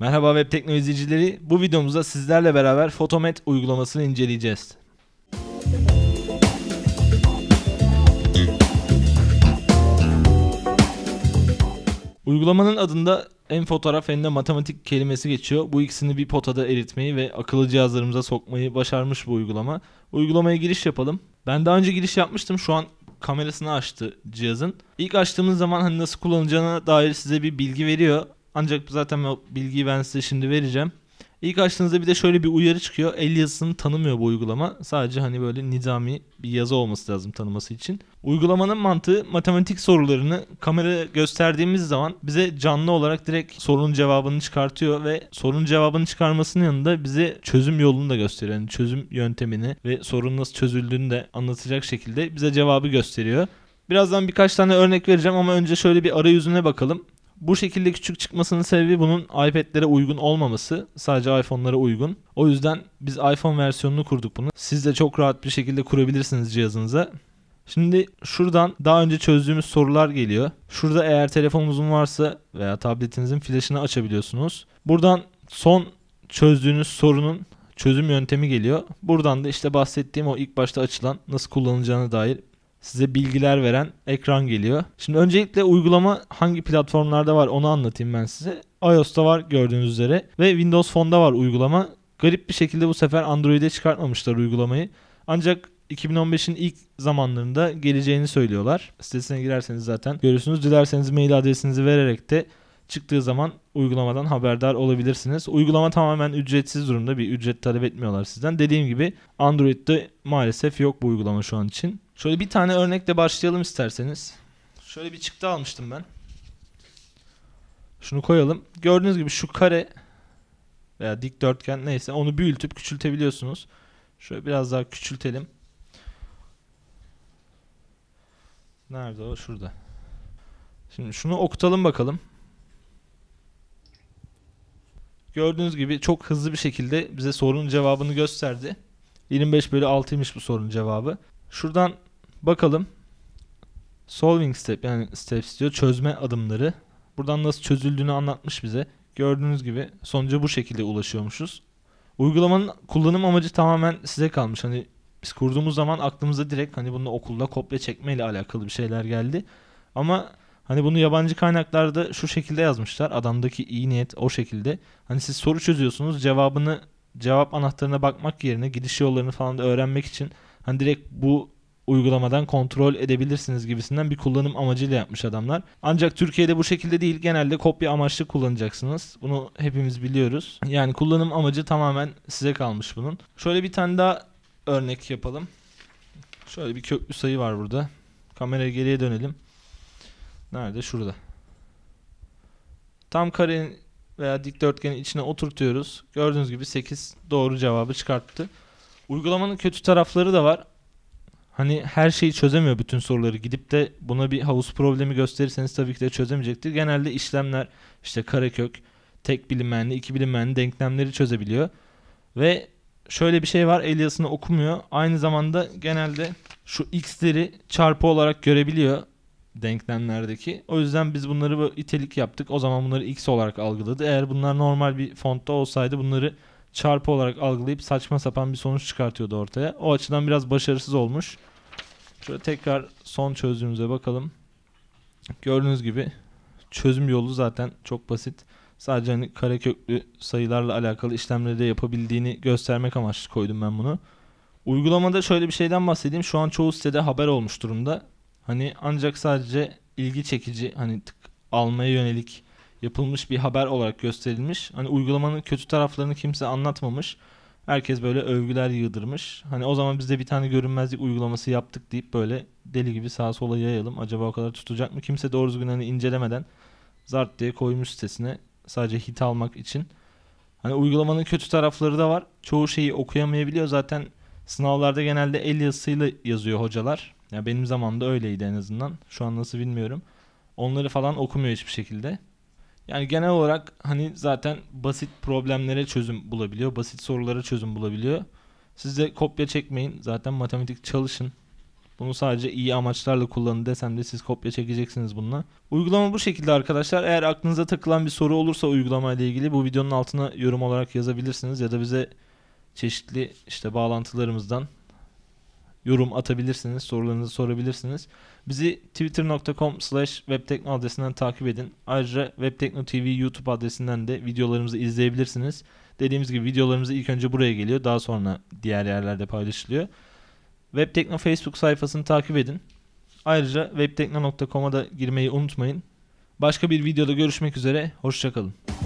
Merhaba web teknolojicileri. Bu videomuzda sizlerle beraber Fotomet uygulamasını inceleyeceğiz. Uygulamanın adında en fotoğraf hem de matematik kelimesi geçiyor. Bu ikisini bir potada eritmeyi ve akıllı cihazlarımıza sokmayı başarmış bu uygulama. Uygulamaya giriş yapalım. Ben daha önce giriş yapmıştım. Şu an kamerasını açtı cihazın. İlk açtığımız zaman hani nasıl kullanacağına dair size bir bilgi veriyor. Ancak zaten o bilgiyi ben size şimdi vereceğim. İlk açtığınızda bir de şöyle bir uyarı çıkıyor. El yazısını tanımıyor bu uygulama. Sadece hani böyle nizami bir yazı olması lazım tanıması için. Uygulamanın mantığı matematik sorularını kamera gösterdiğimiz zaman bize canlı olarak direkt sorunun cevabını çıkartıyor ve sorunun cevabını çıkarmasının yanında bize çözüm yolunu da gösteriyor. Yani çözüm yöntemini ve sorun nasıl çözüldüğünü de anlatacak şekilde bize cevabı gösteriyor. Birazdan birkaç tane örnek vereceğim ama önce şöyle bir arayüzüne bakalım. Bu şekilde küçük çıkmasının sebebi bunun iPad'lere uygun olmaması. Sadece iPhone'lara uygun. O yüzden biz iPhone versiyonunu kurduk bunu. Siz de çok rahat bir şekilde kurabilirsiniz cihazınıza. Şimdi şuradan daha önce çözdüğümüz sorular geliyor. Şurada eğer telefonunuzun varsa veya tabletinizin flaşını açabiliyorsunuz. Buradan son çözdüğünüz sorunun çözüm yöntemi geliyor. Buradan da işte bahsettiğim o ilk başta açılan nasıl kullanılacağına dair size bilgiler veren ekran geliyor. Şimdi öncelikle uygulama hangi platformlarda var onu anlatayım ben size. iOS'ta var gördüğünüz üzere ve Windows Phone'da var uygulama. Garip bir şekilde bu sefer Android'e çıkartmamışlar uygulamayı. Ancak 2015'in ilk zamanlarında geleceğini söylüyorlar. Sitesine girerseniz zaten görürsünüz. Dilerseniz mail adresinizi vererek de çıktığı zaman uygulamadan haberdar olabilirsiniz. Uygulama tamamen ücretsiz durumda. Bir ücret talep etmiyorlar sizden. Dediğim gibi Android'de maalesef yok bu uygulama şu an için. Şöyle bir tane örnekle başlayalım isterseniz. Şöyle bir çıktı almıştım ben. Şunu koyalım. Gördüğünüz gibi şu kare veya dikdörtgen neyse onu büyütüp küçültebiliyorsunuz. Şöyle biraz daha küçültelim. Nerede o? Şurada. Şimdi şunu okutalım bakalım. Gördüğünüz gibi çok hızlı bir şekilde bize sorunun cevabını gösterdi. 25 bölü 6'ymış bu sorunun cevabı. Şuradan Bakalım. Solving step yani steps diyor çözme adımları. Buradan nasıl çözüldüğünü anlatmış bize. Gördüğünüz gibi sonuca bu şekilde ulaşıyormuşuz. Uygulamanın kullanım amacı tamamen size kalmış. Hani biz kurduğumuz zaman aklımıza direkt hani bunu okulda kopya çekme ile alakalı bir şeyler geldi. Ama hani bunu yabancı kaynaklarda şu şekilde yazmışlar. Adamdaki iyi niyet o şekilde. Hani siz soru çözüyorsunuz cevabını cevap anahtarına bakmak yerine gidiş yollarını falan da öğrenmek için hani direkt bu uygulamadan kontrol edebilirsiniz gibisinden bir kullanım amacıyla yapmış adamlar. Ancak Türkiye'de bu şekilde değil genelde kopya amaçlı kullanacaksınız. Bunu hepimiz biliyoruz. Yani kullanım amacı tamamen size kalmış bunun. Şöyle bir tane daha örnek yapalım. Şöyle bir köklü sayı var burada. Kameraya geriye dönelim. Nerede? Şurada. Tam karenin veya dikdörtgenin içine oturtuyoruz. Gördüğünüz gibi 8 doğru cevabı çıkarttı. Uygulamanın kötü tarafları da var hani her şeyi çözemiyor bütün soruları. Gidip de buna bir havuz problemi gösterirseniz tabii ki de çözemeyecektir. Genelde işlemler işte karekök, tek bilinmeyenli, iki bilinmeyenli denklemleri çözebiliyor. Ve şöyle bir şey var Elias'ını okumuyor. Aynı zamanda genelde şu x'leri çarpı olarak görebiliyor denklemlerdeki. O yüzden biz bunları itelik yaptık. O zaman bunları x olarak algıladı. Eğer bunlar normal bir fontta olsaydı bunları çarpı olarak algılayıp saçma sapan bir sonuç çıkartıyordu ortaya. O açıdan biraz başarısız olmuş. Şöyle tekrar son çözdüğümüze bakalım. Gördüğünüz gibi çözüm yolu zaten çok basit. Sadece hani kareköklü sayılarla alakalı işlemleri de yapabildiğini göstermek amaçlı koydum ben bunu. Uygulamada şöyle bir şeyden bahsedeyim. Şu an çoğu sitede haber olmuş durumda. Hani ancak sadece ilgi çekici hani tık almaya yönelik yapılmış bir haber olarak gösterilmiş. Hani uygulamanın kötü taraflarını kimse anlatmamış. Herkes böyle övgüler yığdırmış. Hani o zaman biz de bir tane görünmezlik uygulaması yaptık deyip böyle deli gibi sağa sola yayalım. Acaba o kadar tutacak mı? Kimse doğru düzgün hani incelemeden zart diye koymuş sitesine sadece hit almak için. Hani uygulamanın kötü tarafları da var. Çoğu şeyi okuyamayabiliyor. Zaten sınavlarda genelde el yazısıyla yazıyor hocalar. Ya benim zamanımda öyleydi en azından. Şu an nasıl bilmiyorum. Onları falan okumuyor hiçbir şekilde. Yani genel olarak hani zaten basit problemlere çözüm bulabiliyor. Basit sorulara çözüm bulabiliyor. Siz de kopya çekmeyin. Zaten matematik çalışın. Bunu sadece iyi amaçlarla kullanın desem de siz kopya çekeceksiniz bununla. Uygulama bu şekilde arkadaşlar. Eğer aklınıza takılan bir soru olursa uygulama ile ilgili bu videonun altına yorum olarak yazabilirsiniz ya da bize çeşitli işte bağlantılarımızdan yorum atabilirsiniz, sorularınızı sorabilirsiniz. Bizi twitter.com slash webtekno adresinden takip edin. Ayrıca Webtekno TV YouTube adresinden de videolarımızı izleyebilirsiniz. Dediğimiz gibi videolarımız ilk önce buraya geliyor. Daha sonra diğer yerlerde paylaşılıyor. Webtekno Facebook sayfasını takip edin. Ayrıca webtekno.com'a da girmeyi unutmayın. Başka bir videoda görüşmek üzere. Hoşçakalın.